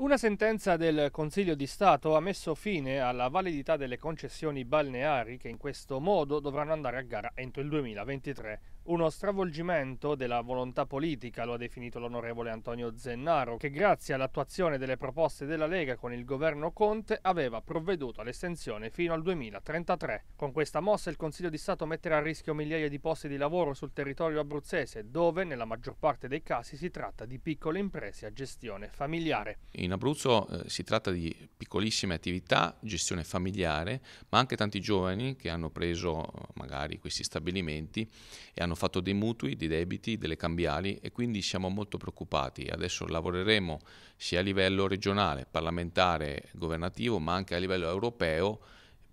Una sentenza del Consiglio di Stato ha messo fine alla validità delle concessioni balneari che in questo modo dovranno andare a gara entro il 2023. Uno stravolgimento della volontà politica, lo ha definito l'onorevole Antonio Zennaro, che grazie all'attuazione delle proposte della Lega con il governo Conte aveva provveduto all'estensione fino al 2033. Con questa mossa il Consiglio di Stato metterà a rischio migliaia di posti di lavoro sul territorio abruzzese, dove nella maggior parte dei casi si tratta di piccole imprese a gestione familiare. In Abruzzo eh, si tratta di piccolissime attività, gestione familiare, ma anche tanti giovani che hanno preso eh, magari questi stabilimenti e hanno hanno fatto dei mutui, dei debiti, delle cambiali e quindi siamo molto preoccupati. Adesso lavoreremo sia a livello regionale, parlamentare, governativo, ma anche a livello europeo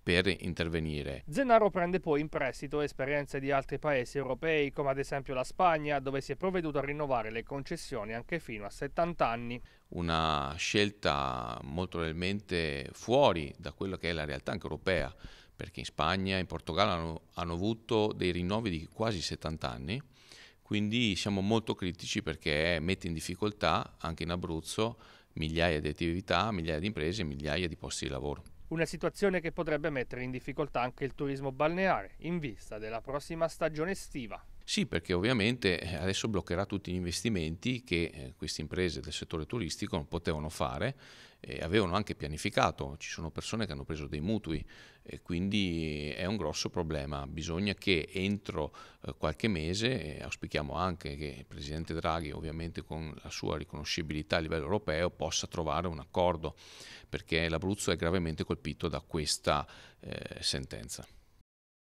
per intervenire. Zennaro prende poi in prestito esperienze di altri paesi europei, come ad esempio la Spagna, dove si è provveduto a rinnovare le concessioni anche fino a 70 anni. Una scelta molto probabilmente fuori da quella che è la realtà anche europea perché in Spagna e in Portogallo hanno, hanno, avuto dei rinnovi di quasi 70 anni, quindi siamo molto critici perché mette in difficoltà anche in Abruzzo migliaia di attività, migliaia di imprese, migliaia di posti di lavoro. Una situazione che potrebbe mettere in difficoltà anche il turismo balneare in vista della prossima stagione estiva. Sì, perché ovviamente eh, adesso bloccherà tutti gli investimenti che eh, queste imprese del settore turistico non potevano fare e avevano anche pianificato. Ci sono persone che hanno preso dei mutui e quindi è un grosso problema. Bisogna che entro eh, qualche mese, auspichiamo anche che il Presidente Draghi, ovviamente con la sua riconoscibilità a livello europeo, possa trovare un accordo perché l'Abruzzo è gravemente colpito da questa eh, sentenza.